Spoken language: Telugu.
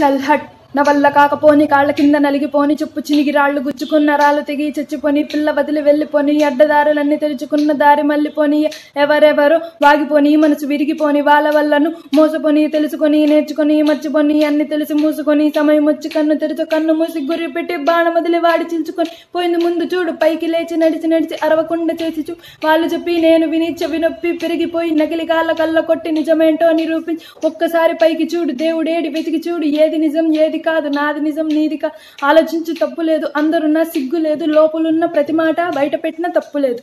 चलहट నా వల్ల కాకపోని కాళ్ళ కింద నలిగిపోని చుప్పు చినిగి రాళ్ళు గుచ్చుకున్న రాళ్ళు తెగి చచ్చిపోని పిల్ల వదిలి వెళ్ళిపోని అడ్డదారులన్నీ తెరుచుకున్న దారి మళ్ళీపోని ఎవరెవరు వాగిపోని మనసు విరిగిపోని వాళ్ళ వల్లను మోసపోని తెలుసుకొని నేర్చుకొని మర్చిపోని అన్ని తెలిసి మూసుకొని సమయం వచ్చి కన్ను తెరుచు కన్ను మూసి గురి పెట్టి బాణం వదిలి వాడి చిల్చుకొని పోయింది ముందు చూడు పైకి లేచి నడిచి నడిచి అరవకుండా చేసి చూ వాళ్ళు చెప్పి నేను విని చెవి నొప్పి పెరిగిపోయి నకిలి కాళ్ళ కళ్ళ కొట్టి నిజమేంటో నిరూపించి ఒక్కసారి పైకి చూడు దేవుడేడి వెతికి చూడు ఏది నిజం ఏది కాదు నాది నిజం నీది కా ఆలోచించి తప్పు లేదు అందరున్నా సిగ్గు లేదు లోపలున్న ప్రతి మాట బయట పెట్టిన తప్పు లేదు